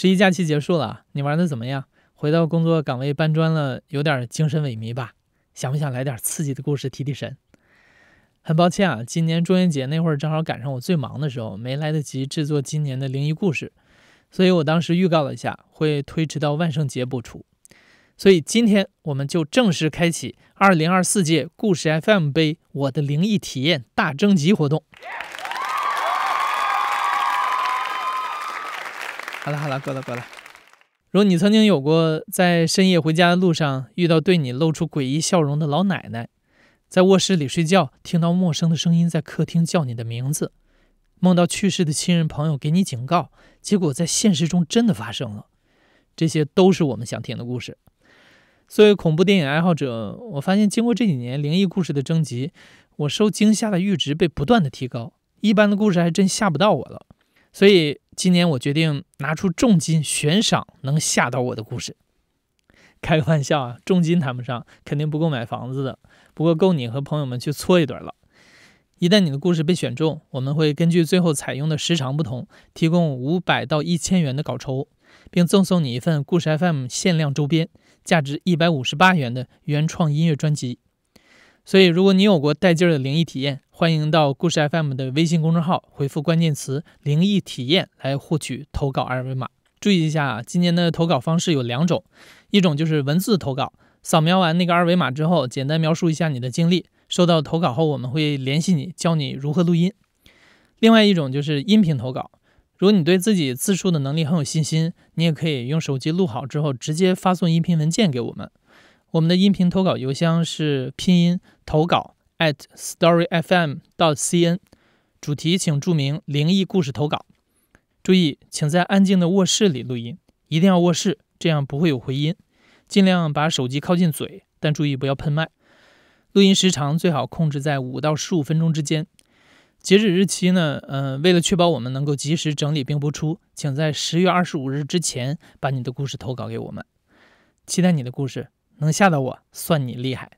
十一假期结束了，你玩的怎么样？回到工作岗位搬砖了，有点精神萎靡吧？想不想来点刺激的故事提提神？很抱歉啊，今年中元节那会儿正好赶上我最忙的时候，没来得及制作今年的灵异故事，所以我当时预告了一下，会推迟到万圣节播出。所以今天我们就正式开启二零二四届故事 FM 杯我的灵异体验大征集活动。好了好了，够了够了。如果你曾经有过在深夜回家的路上遇到对你露出诡异笑容的老奶奶，在卧室里睡觉听到陌生的声音在客厅叫你的名字，梦到去世的亲人朋友给你警告，结果在现实中真的发生了，这些都是我们想听的故事。作为恐怖电影爱好者，我发现经过这几年灵异故事的征集，我受惊吓的阈值被不断的提高，一般的故事还真吓不到我了。所以。今年我决定拿出重金悬赏能吓到我的故事。开个玩笑啊，重金谈不上，肯定不够买房子的，不过够你和朋友们去搓一顿了。一旦你的故事被选中，我们会根据最后采用的时长不同，提供五百到一千元的稿酬，并赠送你一份故事 FM 限量周边，价值一百五十八元的原创音乐专辑。所以，如果你有过带劲儿的灵异体验，欢迎到故事 FM 的微信公众号回复关键词“灵异体验”来获取投稿二维码。注意一下啊，今年的投稿方式有两种，一种就是文字投稿，扫描完那个二维码之后，简单描述一下你的经历。收到投稿后，我们会联系你，教你如何录音。另外一种就是音频投稿，如果你对自己自述的能力很有信心，你也可以用手机录好之后直接发送音频文件给我们。我们的音频投稿邮箱是拼音投稿。at story fm. dot cn，主题请注明“灵异故事投稿”。注意，请在安静的卧室里录音，一定要卧室，这样不会有回音。尽量把手机靠近嘴，但注意不要喷麦。录音时长最好控制在五到十五分钟之间。截止日期呢？呃，为了确保我们能够及时整理并播出，请在十月二十五日之前把你的故事投稿给我们。期待你的故事能吓到我，算你厉害。